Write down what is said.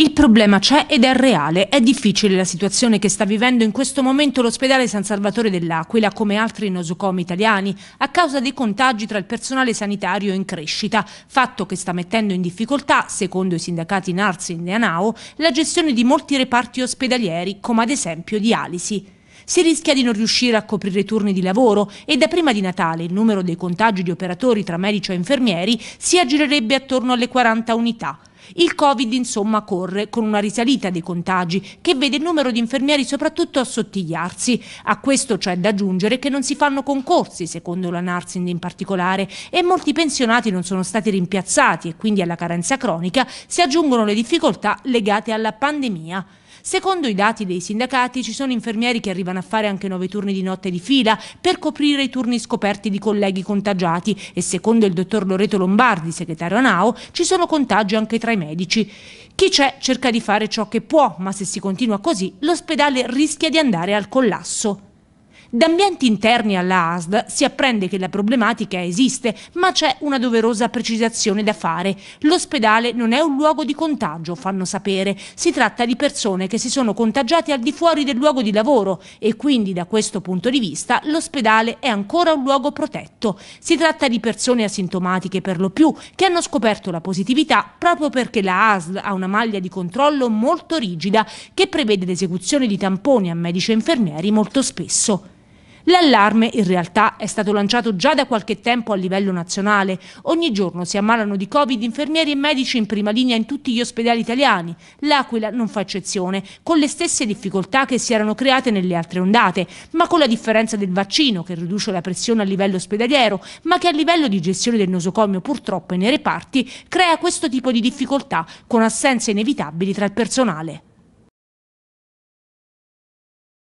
Il problema c'è ed è reale. È difficile la situazione che sta vivendo in questo momento l'ospedale San Salvatore dell'Aquila, come altri nosocomi italiani, a causa dei contagi tra il personale sanitario in crescita, fatto che sta mettendo in difficoltà, secondo i sindacati Narsin e Anao, la gestione di molti reparti ospedalieri, come ad esempio dialisi si rischia di non riuscire a coprire i turni di lavoro e da prima di Natale il numero dei contagi di operatori tra medici e infermieri si aggirerebbe attorno alle 40 unità. Il Covid insomma corre con una risalita dei contagi che vede il numero di infermieri soprattutto assottigliarsi. A questo c'è da aggiungere che non si fanno concorsi, secondo la Narsing in particolare, e molti pensionati non sono stati rimpiazzati e quindi alla carenza cronica si aggiungono le difficoltà legate alla pandemia. Secondo i dati dei sindacati ci sono infermieri che arrivano a fare anche nove turni di notte di fila per coprire i turni scoperti di colleghi contagiati e secondo il dottor Loreto Lombardi, segretario ANAO, ci sono contagi anche tra i medici. Chi c'è cerca di fare ciò che può, ma se si continua così l'ospedale rischia di andare al collasso. Da ambienti interni alla ASD si apprende che la problematica esiste, ma c'è una doverosa precisazione da fare. L'ospedale non è un luogo di contagio, fanno sapere. Si tratta di persone che si sono contagiate al di fuori del luogo di lavoro e quindi da questo punto di vista l'ospedale è ancora un luogo protetto. Si tratta di persone asintomatiche per lo più che hanno scoperto la positività proprio perché la ASL ha una maglia di controllo molto rigida che prevede l'esecuzione di tamponi a medici e infermieri molto spesso. L'allarme in realtà è stato lanciato già da qualche tempo a livello nazionale. Ogni giorno si ammalano di Covid infermieri e medici in prima linea in tutti gli ospedali italiani. L'Aquila non fa eccezione, con le stesse difficoltà che si erano create nelle altre ondate, ma con la differenza del vaccino che riduce la pressione a livello ospedaliero, ma che a livello di gestione del nosocomio purtroppo e nei reparti crea questo tipo di difficoltà con assenze inevitabili tra il personale.